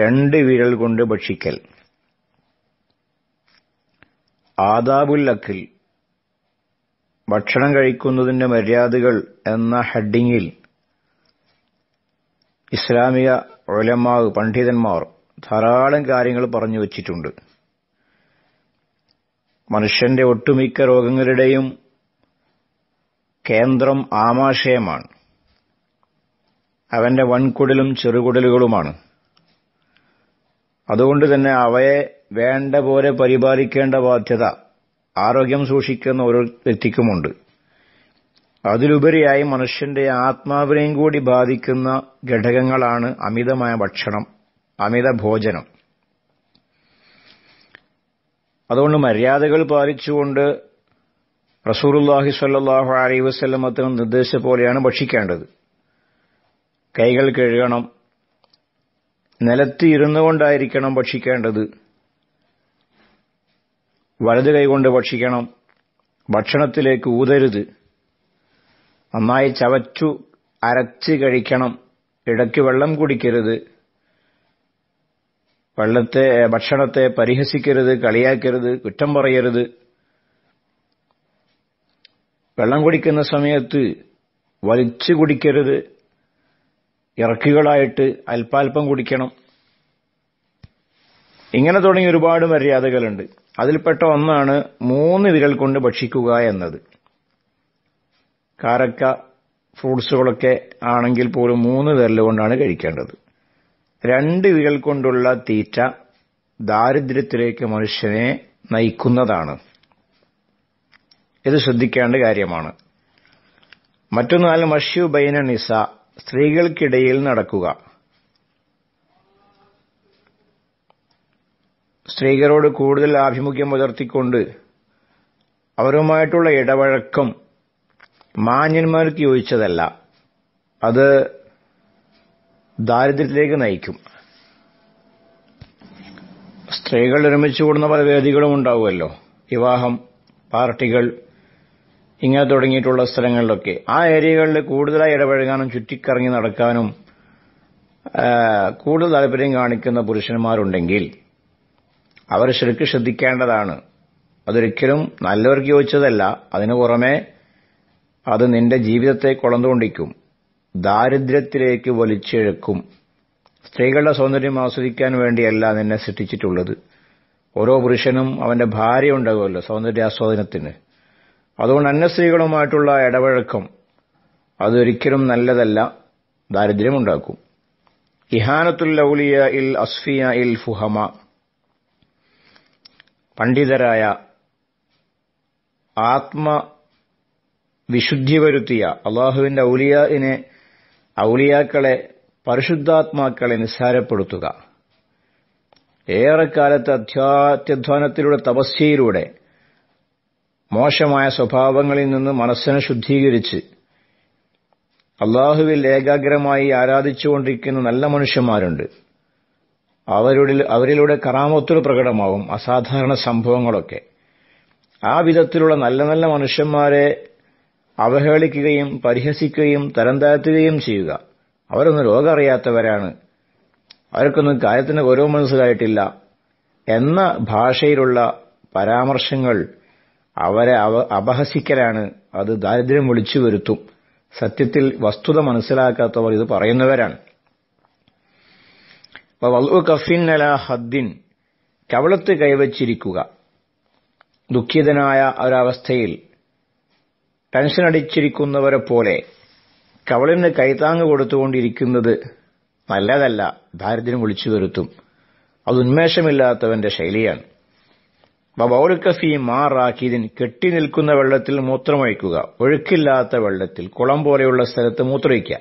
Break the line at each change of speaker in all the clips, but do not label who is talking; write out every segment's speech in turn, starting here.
രണ്ട് വിരൽ കൊണ്ട് ഭക്ഷിക്കൽ ആദാബുൽ അക്കിൽ ഭക്ഷണം കഴിക്കുന്നതിന്റെ മര്യാദകൾ എന്ന ഹെഡിങ്ങിൽ ഇസ്ലാമിക ഒലമാവ് പണ്ഡിതന്മാർ ധാരാളം കാര്യങ്ങൾ പറഞ്ഞു വച്ചിട്ടുണ്ട് മനുഷ്യന്റെ ഒട്ടുമിക്ക രോഗങ്ങളുടെയും കേന്ദ്രം ആമാശയമാണ് അവന്റെ വൻകുടലും ചെറുകുടലുകളുമാണ് അതുകൊണ്ട് തന്നെ അവയെ വേണ്ട പോലെ പരിപാലിക്കേണ്ട ബാധ്യത ആരോഗ്യം സൂക്ഷിക്കുന്ന ഓരോ വ്യക്തിക്കുമുണ്ട് അതിലുപരിയായി മനുഷ്യന്റെ ആത്മാവിനെയും കൂടി ബാധിക്കുന്ന ഘടകങ്ങളാണ് അമിതമായ ഭക്ഷണം അമിത ഭോജനം അതുകൊണ്ട് മര്യാദകൾ പാലിച്ചുകൊണ്ട് റസൂറുല്ലാഹി സല്ലാഹു അലൈ വസ്ലമത്തിന് നിർദ്ദേശിച്ച പോലെയാണ് ഭക്ഷിക്കേണ്ടത് കൈകൾ കഴുകണം നിലത്ത് ഇരുന്നു കൊണ്ടായിരിക്കണം ഭക്ഷിക്കേണ്ടത് വലത് കൈകൊണ്ട് ഭക്ഷിക്കണം ഭക്ഷണത്തിലേക്ക് ഊതരുത് നന്നായി ചവച്ചു അരച്ച് കഴിക്കണം ഇടയ്ക്ക് വെള്ളം കുടിക്കരുത് വെള്ളത്തെ ഭക്ഷണത്തെ പരിഹസിക്കരുത് കളിയാക്കരുത് കുറ്റം പറയരുത് വെള്ളം കുടിക്കുന്ന സമയത്ത് വലിച്ചു കുടിക്കരുത് ഇറക്കികളായിട്ട് അൽപ്പാൽപ്പം കുടിക്കണം ഇങ്ങനെ തുടങ്ങി ഒരുപാട് മര്യാദകളുണ്ട് അതിൽപ്പെട്ട ഒന്നാണ് മൂന്ന് വിരൽ കൊണ്ട് ഭക്ഷിക്കുക എന്നത് കാരക്ക ഫ്രൂട്ട്സുകളൊക്കെ ആണെങ്കിൽ പോലും മൂന്ന് വിരൽ കൊണ്ടാണ് കഴിക്കേണ്ടത് രണ്ട് വിരൽ കൊണ്ടുള്ള തീറ്റ ദാരിദ്ര്യത്തിലേക്ക് മനുഷ്യനെ നയിക്കുന്നതാണ് ഇത് ശ്രദ്ധിക്കേണ്ട കാര്യമാണ് മറ്റൊന്നാലും മഷ്യു ബൈന നിസ സ്ത്രീകൾക്കിടയിൽ നടക്കുക സ്ത്രീകളോട് കൂടുതൽ ആഭിമുഖ്യം പുലർത്തിക്കൊണ്ട് അവരുമായിട്ടുള്ള ഇടപഴക്കം മാന്യന്മാർക്ക് യോജിച്ചതല്ല അത് ദാരിദ്ര്യത്തിലേക്ക് നയിക്കും സ്ത്രീകൾ ഒരുമിച്ച് കൂടുന്ന പല വേദികളും ഉണ്ടാവുമല്ലോ വിവാഹം പാർട്ടികൾ ഇങ്ങനെ തുടങ്ങിയിട്ടുള്ള സ്ഥലങ്ങളിലൊക്കെ ആ ഏരിയകളിൽ കൂടുതലായി ഇടപഴകാനും ചുറ്റിക്കറങ്ങി നടക്കാനും കൂടുതൽ താല്പര്യം കാണിക്കുന്ന പുരുഷന്മാരുണ്ടെങ്കിൽ അവർ ശരിക്ക് ശ്രദ്ധിക്കേണ്ടതാണ് അതൊരിക്കലും നല്ലവർക്ക് യോജിച്ചതല്ല അതിനു പുറമെ അത് നിന്റെ ജീവിതത്തെ കൊളന്നുകൊണ്ടിരിക്കും ദാരിദ്ര്യത്തിലേക്ക് വലിച്ചെഴുക്കും സ്ത്രീകളുടെ സൗന്ദര്യം ആസ്വദിക്കാൻ വേണ്ടിയല്ല നിന്നെ സൃഷ്ടിച്ചിട്ടുള്ളത് ഓരോ പുരുഷനും അവന്റെ ഭാര്യ ഉണ്ടാകുമല്ലോ സൗന്ദര്യാസ്വാദനത്തിന് അതുകൊണ്ട് അന്യസ്ത്രീകളുമായിട്ടുള്ള ഇടപഴക്കം അതൊരിക്കലും നല്ലതല്ല ദാരിദ്ര്യമുണ്ടാക്കും ഇഹാനത്തുൽ ഔലിയ ഇൽ അസ്ഫിയ ഇൽ ഫുഹമ പണ്ഡിതരായ വിശുദ്ധി വരുത്തിയ അള്ളാഹുവിന്റെ ഔലിയാവിനെ ഔലിയാക്കളെ പരിശുദ്ധാത്മാക്കളെ നിസ്സാരപ്പെടുത്തുക ഏറെക്കാലത്തെ അധ്യാത്യധ്വാനത്തിലൂടെ തപസ്യയിലൂടെ മോശമായ സ്വഭാവങ്ങളിൽ നിന്ന് മനസ്സിനെ ശുദ്ധീകരിച്ച് അള്ളാഹുവിൽ ഏകാഗ്രമായി ആരാധിച്ചുകൊണ്ടിരിക്കുന്ന നല്ല മനുഷ്യന്മാരുണ്ട് അവരുടെ അവരിലൂടെ കറാമത്തുകൾ പ്രകടമാവും അസാധാരണ സംഭവങ്ങളൊക്കെ ആ വിധത്തിലുള്ള നല്ല നല്ല മനുഷ്യന്മാരെ അവഹേളിക്കുകയും പരിഹസിക്കുകയും തരംതാഴ്ത്തുകയും ചെയ്യുക അവരൊന്നും രോഗം അറിയാത്തവരാണ് അവർക്കൊന്നും കാര്യത്തിന് ഗൗരവം മനസ്സിലായിട്ടില്ല എന്ന ഭാഷയിലുള്ള പരാമർശങ്ങൾ അവരെ അപഹസിക്കലാണ് അത് ദാരിദ്ര്യം വിളിച്ചു വരുത്തും സത്യത്തിൽ വസ്തുത മനസ്സിലാക്കാത്തവർ ഇത് പറയുന്നവരാണ് ഹദ്ദിൻ കവളത്ത് കൈവച്ചിരിക്കുക ദുഃഖിതനായ ഒരവസ്ഥയിൽ ടെൻഷൻ അടിച്ചിരിക്കുന്നവരെ പോലെ കവളിന് കൈത്താങ് കൊടുത്തുകൊണ്ടിരിക്കുന്നത് നല്ലതല്ല ദാരിദ്ര്യം വിളിച്ചു വരുത്തും അത് ഉന്മേഷമില്ലാത്തവന്റെ ശൈലിയാണ് ബബൗലക്കഫി മാറാക്കിയതിൻ കെട്ടി നിൽക്കുന്ന വെള്ളത്തിൽ മൂത്രമൊഴിക്കുക ഒഴുക്കില്ലാത്ത വെള്ളത്തിൽ കുളം പോലെയുള്ള സ്ഥലത്ത് മൂത്രമൊഴിക്കുക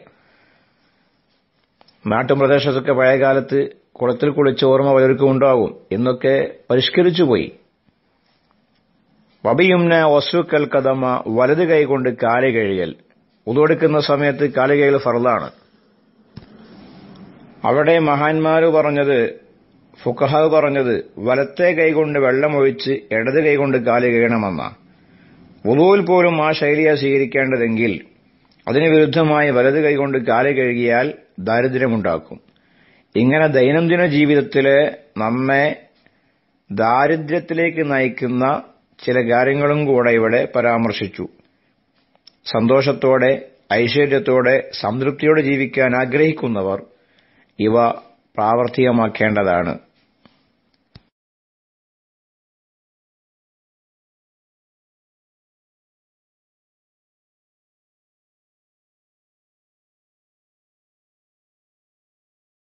നാട്ടുപ്രദേശത്തൊക്കെ പഴയകാലത്ത് കുളത്തിൽ കുളിച്ച ഓർമ്മ പലർക്കും ഉണ്ടാകും എന്നൊക്കെ പരിഷ്കരിച്ചു പോയി വബിയുംന ഒസുക്കൽ കഥമ വലത് കൈകൊണ്ട് കാല് കഴിയൽ ഉതെടുക്കുന്ന സമയത്ത് കാലുകൈകൾ കഴിയൽ അവിടെ മഹാന്മാര് പറഞ്ഞത് ഫുക്കഹാവ് പറഞ്ഞത് വലത്തെ കൈകൊണ്ട് വെള്ളമൊഴിച്ച് ഇടത് കൈകൊണ്ട് കാല് കഴിയണമെന്ന വുതുവിൽ പോലും ആ ശൈലിയെ സ്വീകരിക്കേണ്ടതെങ്കിൽ അതിന് വിരുദ്ധമായി വലത് കൈകൊണ്ട് കാല് കഴുകിയാൽ ദാരിദ്ര്യമുണ്ടാക്കും ഇങ്ങനെ ദൈനംദിന ജീവിതത്തിലെ നമ്മെ ദാരിദ്ര്യത്തിലേക്ക് നയിക്കുന്ന ചില കാര്യങ്ങളും കൂടെ ഇവിടെ പരാമർശിച്ചു സന്തോഷത്തോടെ ഐശ്വര്യത്തോടെ സംതൃപ്തിയോടെ ജീവിക്കാൻ ആഗ്രഹിക്കുന്നവർ ഇവ പ്രാവർത്തികമാക്കേണ്ടതാണ്